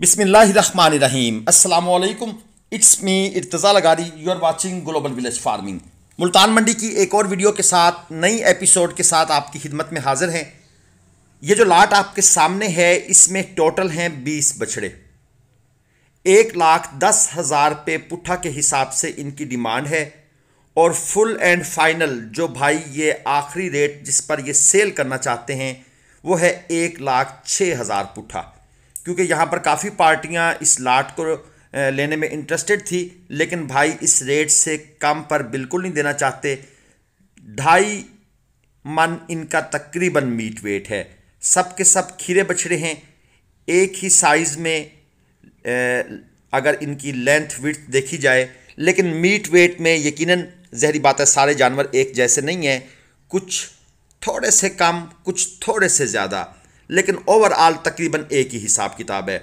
बिसमीम अल्लाम it's me Irtaza लगारी you are watching global village farming Multan मंडी की एक और वीडियो के साथ नई एपिसोड के साथ आपकी खिदमत में हाजिर हैं ये जो लाट आपके सामने है इसमें टोटल हैं बीस बछड़े एक लाख दस हज़ार पे पुट्ठा के हिसाब से इनकी डिमांड है और फुल एंड फाइनल जो भाई ये आखिरी रेट जिस पर ये सेल करना चाहते हैं वो है एक लाख छः हज़ार पुट्ठा क्योंकि यहाँ पर काफ़ी पार्टियाँ इस लाट को लेने में इंटरेस्टेड थी लेकिन भाई इस रेट से कम पर बिल्कुल नहीं देना चाहते ढाई मन इनका तकरीबन मीट वेट है सब के सब खीरे बछड़े हैं एक ही साइज़ में अगर इनकी लेंथ विथ देखी जाए लेकिन मीट वेट में यकीनन जहरी बात है सारे जानवर एक जैसे नहीं हैं कुछ थोड़े से कम कुछ थोड़े से ज़्यादा लेकिन ओवरऑल तकरीबन एक ही हिसाब किताब है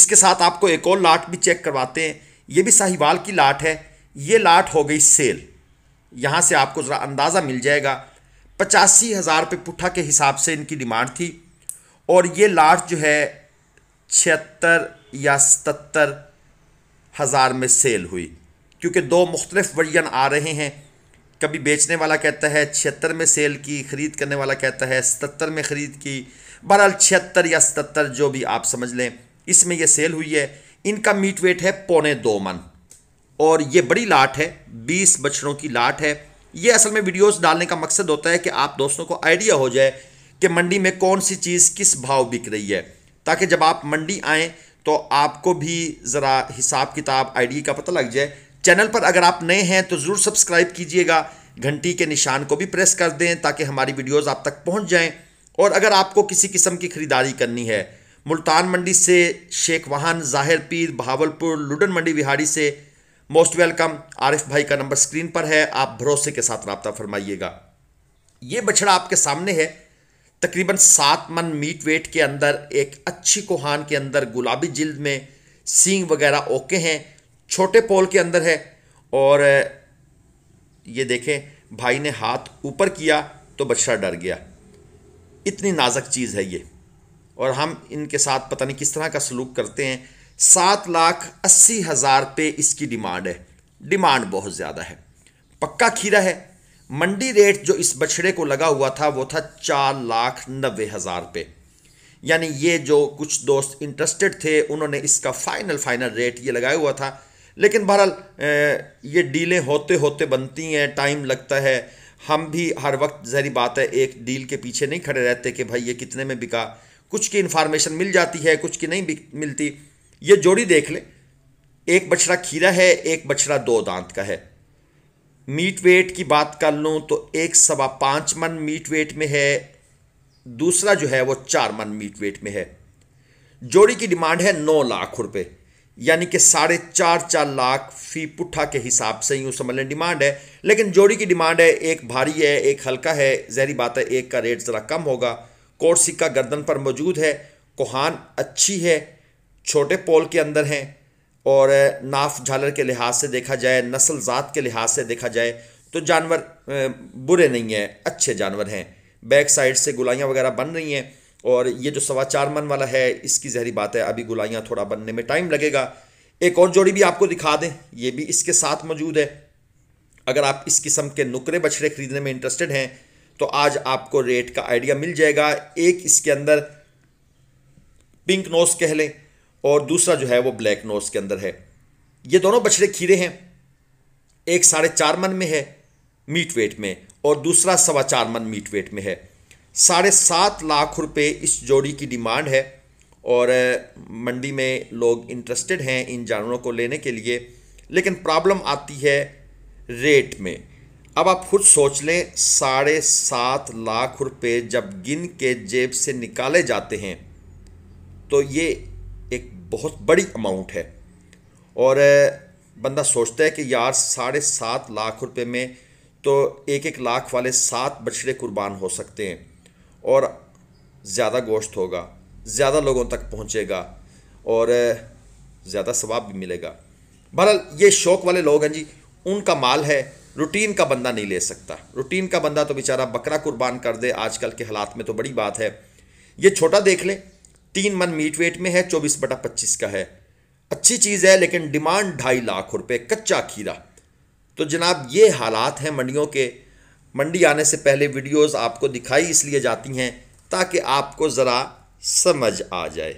इसके साथ आपको एक और लाट भी चेक करवाते हैं ये भी साहिवाल की लाट है ये लाट हो गई सेल यहाँ से आपको ज़रा अंदाज़ा मिल जाएगा पचासी हज़ार रुपये पुट्ठा के हिसाब से इनकी डिमांड थी और ये लाट जो है छिहत्तर या सतर हज़ार में सेल हुई क्योंकि दो मुख्तलिफ वर्जन आ रहे हैं कभी बेचने वाला कहता है छिहत्तर में सेल की ख़रीद करने वाला कहता है सतर में ख़रीद की बहरहाल छिहत्तर या सतर जो भी आप समझ लें इसमें ये सेल हुई है इनका मीट वेट है पौने दो मन और ये बड़ी लाट है बीस बछड़ों की लाट है ये असल में वीडियोस डालने का मकसद होता है कि आप दोस्तों को आइडिया हो जाए कि मंडी में कौन सी चीज़ किस भाव बिक रही है ताकि जब आप मंडी आएँ तो आपको भी ज़रा हिसाब किताब आईडी का पता लग जाए चैनल पर अगर आप नए हैं तो ज़रूर सब्सक्राइब कीजिएगा घंटी के निशान को भी प्रेस कर दें ताकि हमारी वीडियोस आप तक पहुंच जाएं और अगर आपको किसी किस्म की ख़रीदारी करनी है मुल्तान मंडी से शेख वाहन जाहिर पीर भावलपुर लुडन मंडी बिहारी से मोस्ट वेलकम आरिफ भाई का नंबर स्क्रीन पर है आप भरोसे के साथ रबता फरमाइएगा ये बछड़ा आपके सामने है तकरीबन सात मन मीट वेट के अंदर एक अच्छी कोहान के अंदर गुलाबी जिल्द में सींग वगैरह ओके हैं छोटे पोल के अंदर है और ये देखें भाई ने हाथ ऊपर किया तो बछड़ा डर गया इतनी नाजुक चीज़ है ये और हम इनके साथ पता नहीं किस तरह का सलूक करते हैं सात लाख अस्सी हज़ार पे इसकी डिमांड है डिमांड बहुत ज़्यादा है पक्का खीरा है मंडी रेट जो इस बछड़े को लगा हुआ था वो था चार लाख नब्बे हज़ार पे यानी ये जो कुछ दोस्त इंटरेस्टेड थे उन्होंने इसका फाइनल फाइनल रेट ये लगाया हुआ था लेकिन बहरहाल ये डीलें होते होते बनती हैं टाइम लगता है हम भी हर वक्त जहरी बात है एक डील के पीछे नहीं खड़े रहते कि भाई ये कितने में बिका कुछ की इन्फॉर्मेशन मिल जाती है कुछ की नहीं मिलती ये जोड़ी देख लें एक बछड़ा खीरा है एक बछड़ा दो दांत का है मीट वेट की बात कर लूँ तो एक सवा पाँच मन मीट वेट में है दूसरा जो है वो चार मन मीट वेट में है जोड़ी की डिमांड है नौ लाख रुपये यानी कि साढ़े चार चार लाख फी पुट्ठा के हिसाब से यूँ समझ लें डिमांड है लेकिन जोड़ी की डिमांड है एक भारी है एक हल्का है जहरी बात है एक का रेट ज़रा कम होगा कोर सिक्का गर्दन पर मौजूद है कोहान अच्छी है छोटे पोल के अंदर हैं और नाफ झालर के लिहाज से देखा जाए नस्ल ज़ात के लिहाज से देखा जाए तो जानवर बुरे नहीं हैं अच्छे जानवर हैं बैक साइड से गुलाइयाँ वगैरह बन रही हैं और ये जो सवा चार मन वाला है इसकी जहरी बात है अभी गुलाइयाँ थोड़ा बनने में टाइम लगेगा एक और जोड़ी भी आपको दिखा दें ये भी इसके साथ मौजूद है अगर आप इस किस्म के नुकरे बछड़े खरीदने में इंटरेस्टेड हैं तो आज आपको रेट का आइडिया मिल जाएगा एक इसके अंदर पिंक नोस कह लें और दूसरा जो है वो ब्लैक नोस के अंदर है ये दोनों बछड़े खीरे हैं एक साढ़े चार मन में है मीट वेट में और दूसरा सवा चार मन मीट वेट में है साढ़े सात लाख रुपए इस जोड़ी की डिमांड है और मंडी में लोग इंटरेस्टेड हैं इन जानवरों को लेने के लिए लेकिन प्रॉब्लम आती है रेट में अब आप खुद सोच लें साढ़े सात लाख रुपए जब गिन के जेब से निकाले जाते हैं तो ये एक बहुत बड़ी अमाउंट है और बंदा सोचता है कि यार साढ़े सात लाख रुपए में तो एक एक लाख वाले सात बछड़े कुर्बान हो सकते हैं और ज़्यादा गोश्त होगा ज़्यादा लोगों तक पहुँचेगा और ज़्यादा सवाब भी मिलेगा बहरहाल ये शौक़ वाले लोग हैं जी उनका माल है रूटीन का बंदा नहीं ले सकता रूटीन का बंदा तो बेचारा बकरा कुर्बान कर दे आजकल के हालात में तो बड़ी बात है ये छोटा देख ले तीन मन मीट वेट में है चौबीस बटा पच्चीस का है अच्छी चीज़ है लेकिन डिमांड ढाई लाख रुपए कच्चा खीरा तो जनाब ये हालात हैं मंडियों के मंडी आने से पहले वीडियोस आपको दिखाई इसलिए जाती हैं ताकि आपको ज़रा समझ आ जाए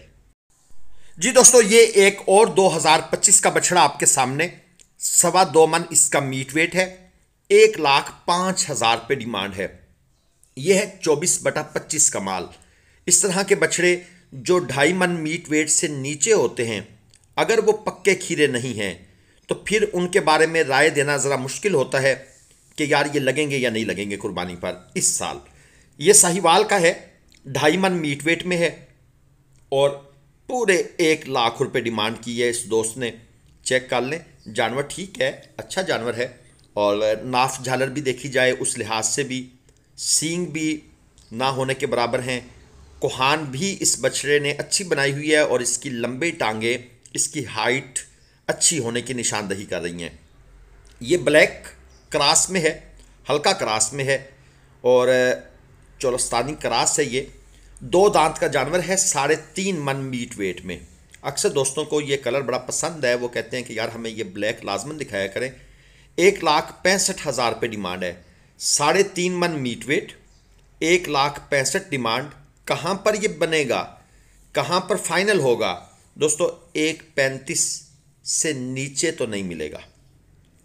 जी दोस्तों ये एक और 2025 का बछड़ा आपके सामने सवा दो मन इसका मीट वेट है एक लाख पाँच हज़ार पे डिमांड है यह है चौबीस बटा पच्चीस का माल इस तरह के बछड़े जो ढाई मन मीट वेट से नीचे होते हैं अगर वो पक्के खीरे नहीं हैं तो फिर उनके बारे में राय देना ज़रा मुश्किल होता है कि यार ये लगेंगे या नहीं लगेंगे कुर्बानी पर इस साल ये साहिवाल का है ढाई मन मीट वेट में है और पूरे एक लाख रुपए डिमांड की है इस दोस्त ने चेक कर लें जानवर ठीक है अच्छा जानवर है और नाफ झालर भी देखी जाए उस लिहाज से भी सींग भी ना होने के बराबर हैं कोहान भी इस बछड़े ने अच्छी बनाई हुई है और इसकी लंबे टांगे इसकी हाइट अच्छी होने की निशानदही कर रही हैं ये ब्लैक क्रास में है हल्का क्रास में है और चौलस्तानी क्रास है ये दो दांत का जानवर है साढ़े तीन मन मीट वेट में अक्सर दोस्तों को ये कलर बड़ा पसंद है वो कहते हैं कि यार हमें ये ब्लैक लाजमन दिखाया करें एक लाख पैंसठ हज़ार पर डिमांड है साढ़े तीन मन मीट वेट एक लाख पैंसठ डिमांड कहाँ पर ये बनेगा कहाँ पर फाइनल होगा दोस्तों एक पैंतीस से नीचे तो नहीं मिलेगा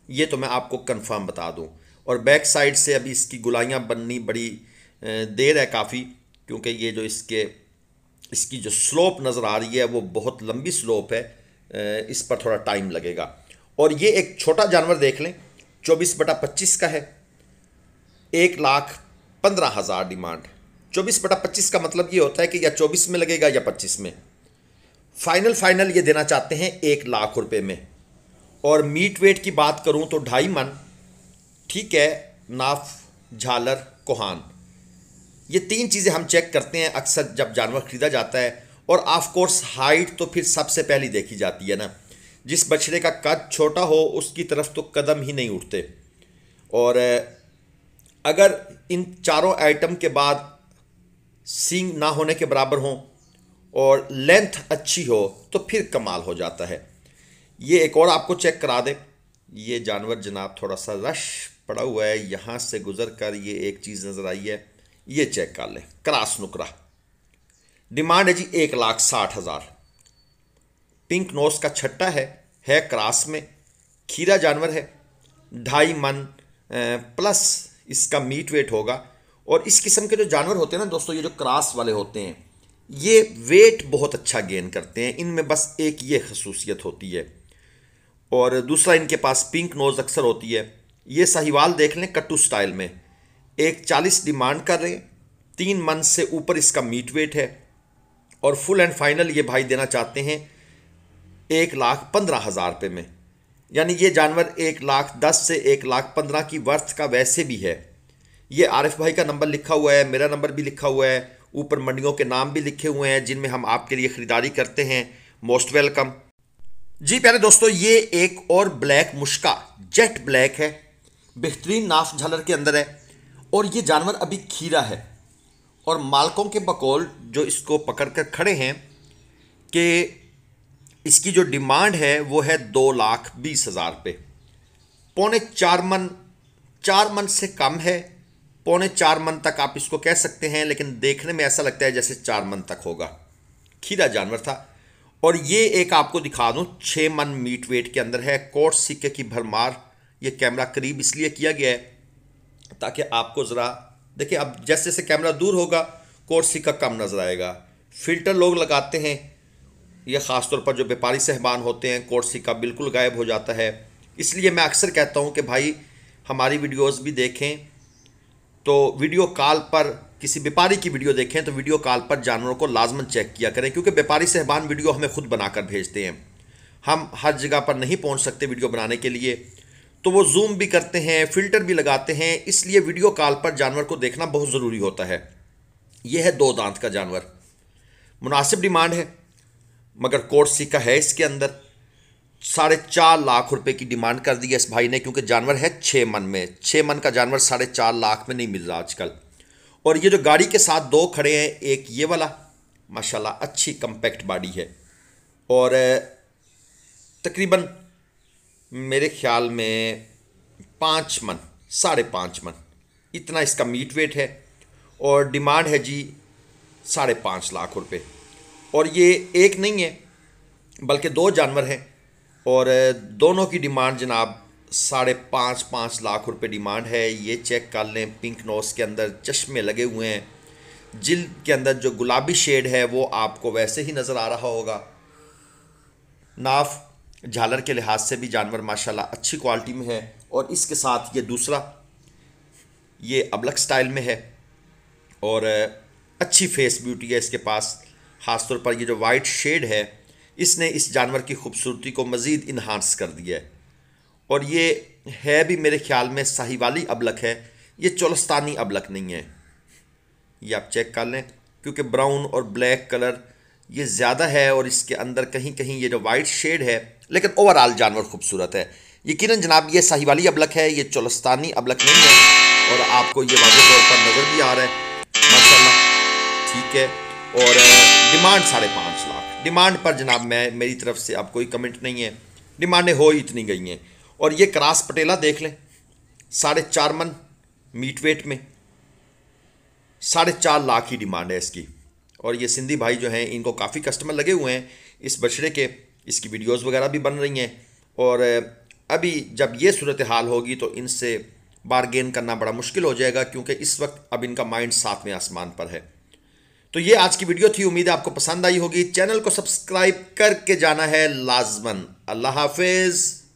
ये तो मैं आपको कंफर्म बता दूं और बैक साइड से अभी इसकी गुलाइयाँ बननी बड़ी देर है काफ़ी क्योंकि ये जो इसके इसकी जो स्लोप नज़र आ रही है वो बहुत लंबी स्लोप है इस पर थोड़ा टाइम लगेगा और ये एक छोटा जानवर देख लें चौबीस बटा पच्चीस का है एक लाख पंद्रह हज़ार डिमांड चौबीस बटा पच्चीस का मतलब ये होता है कि या चौबीस में लगेगा या पच्चीस में फाइनल फाइनल ये देना चाहते हैं एक लाख रुपये में और मीट वेट की बात करूं तो ढाई मन ठीक है नाफ झालर कोहान ये तीन चीज़ें हम चेक करते हैं अक्सर जब जानवर खरीदा जाता है और ऑफ कोर्स हाइट तो फिर सबसे पहली देखी जाती है ना जिस बछड़े का कद छोटा हो उसकी तरफ तो कदम ही नहीं उठते और अगर इन चारों आइटम के बाद सींग ना होने के बराबर हों और लेंथ अच्छी हो तो फिर कमाल हो जाता है ये एक और आपको चेक करा दें ये जानवर जनाब थोड़ा सा रश पड़ा हुआ है यहाँ से गुजर कर ये एक चीज़ नज़र आई है ये चेक कर लें क्रास नुकरा डिमांड है जी एक लाख साठ हज़ार पिंक नोस का छट्टा है है क्रास में खीरा जानवर है ढाई मन प्लस इसका मीट वेट होगा और इस किस्म के जो जानवर होते हैं ना दोस्तों ये जो क्रास वाले होते हैं ये वेट बहुत अच्छा गेन करते हैं इनमें बस एक ये खसूसियत होती है और दूसरा इनके पास पिंक नोज़ अक्सर होती है ये साहिवाल देख लें कट्टू स्टाइल में एक चालीस डिमांड कर रहे हैं तीन मंथ से ऊपर इसका मीट वेट है और फुल एंड फाइनल ये भाई देना चाहते हैं एक लाख पंद्रह हज़ार रुपये में यानी ये जानवर एक लाख दस से एक लाख पंद्रह की वर्थ का वैसे भी है ये आरिफ भाई का नंबर लिखा हुआ है मेरा नंबर भी लिखा हुआ है ऊपर मंडियों के नाम भी लिखे हुए हैं जिनमें हम आपके लिए ख़रीदारी करते हैं मोस्ट वेलकम जी प्यारे दोस्तों ये एक और ब्लैक मुश्का जेट ब्लैक है बेहतरीन नाफ झालर के अंदर है और ये जानवर अभी खीरा है और मालकों के बकौल जो इसको पकड़ कर खड़े हैं कि इसकी जो डिमांड है वो है दो लाख बीस हज़ार रुपये पौने चार मन चार मन से कम है पौने चार मन तक आप इसको कह सकते हैं लेकिन देखने में ऐसा लगता है जैसे चार मन तक होगा खीरा जानवर था और ये एक आपको दिखा दूँ छः मन मीट वेट के अंदर है कोट सिक्के की भरमार ये कैमरा करीब इसलिए किया गया है ताकि आपको ज़रा देखिए अब जैसे जैसे कैमरा दूर होगा कोट सिक्का कम नज़र आएगा फ़िल्टर लोग लगाते हैं ये ख़ास तौर पर जो व्यापारी साहबान होते हैं कोट सिक्का बिल्कुल गायब हो जाता है इसलिए मैं अक्सर कहता हूँ कि भाई हमारी वीडियोज़ भी देखें तो वीडियो कॉल पर किसी व्यापारी की वीडियो देखें तो वीडियो कॉल पर जानवरों को लाजमन चेक किया करें क्योंकि व्यापारी सहबान वीडियो हमें खुद बनाकर भेजते हैं हम हर जगह पर नहीं पहुंच सकते वीडियो बनाने के लिए तो वो जूम भी करते हैं फिल्टर भी लगाते हैं इसलिए वीडियो कॉल पर जानवर को देखना बहुत ज़रूरी होता है यह है दो दांत का जानवर मुनासिब डिमांड है मगर कोर्ट सीखा है इसके अंदर साढ़े चार लाख रुपए की डिमांड कर दी है इस भाई ने क्योंकि जानवर है छः मन में छः मन का जानवर साढ़े चार लाख में नहीं मिल रहा आजकल और ये जो गाड़ी के साथ दो खड़े हैं एक ये वाला माशाल्लाह अच्छी कंपैक्ट बॉडी है और तकरीबन मेरे ख्याल में पाँच मन साढ़े पाँच मन इतना इसका मीट वेट है और डिमांड है जी साढ़े पाँच लाख रुपये और ये एक नहीं है बल्कि दो जानवर हैं और दोनों की डिमांड जनाब साढ़े पाँच पाँच लाख रुपए डिमांड है ये चेक कर लें पिंक नोस के अंदर चश्मे लगे हुए हैं जिल के अंदर जो गुलाबी शेड है वो आपको वैसे ही नज़र आ रहा होगा नाफ झालर के लिहाज से भी जानवर माशाल्लाह अच्छी क्वालिटी में है और इसके साथ ये दूसरा ये अबलग स्टाइल में है और अच्छी फेस ब्यूटी है इसके पास ख़ासतौर पर ये जो वाइट शेड है इसने इस जानवर की खूबसूरती को मज़ीद इन्हांस कर दिया है और ये है भी मेरे ख्याल में साहिवाली अबलक है ये चोलस्तानी अबलक नहीं है ये आप चेक कर लें क्योंकि ब्राउन और ब्लैक कलर ये ज़्यादा है और इसके अंदर कहीं कहीं ये जो वाइट शेड है लेकिन ओवरऑल जानवर खूबसूरत है यकीन जनाब ये साहिवाली अबलक है ये चोलस्तानी अबलक नहीं है और आपको ये वाजे तौर पर नज़र भी आ रहा है माशा ठीक है और डिमांड साढ़े पाँच लाख डिमांड पर जनाब मैं मेरी तरफ से अब कोई कमेंट नहीं है डिमांडें हो ही इतनी गई हैं और ये क्रास पटेला देख लें साढ़े चार मन मीट वेट में साढ़े चार लाख ही डिमांड है इसकी और ये सिंधी भाई जो हैं इनको काफ़ी कस्टमर लगे हुए हैं इस बछड़े के इसकी वीडियोज़ वगैरह भी बन रही हैं और अभी जब ये सूरत हाल होगी तो इनसे बारगेन करना बड़ा मुश्किल हो जाएगा क्योंकि इस वक्त अब इनका माइंड सातवें आसमान पर है तो ये आज की वीडियो थी उम्मीद है आपको पसंद आई होगी चैनल को सब्सक्राइब करके जाना है लाजमन अल्लाह हाफिज़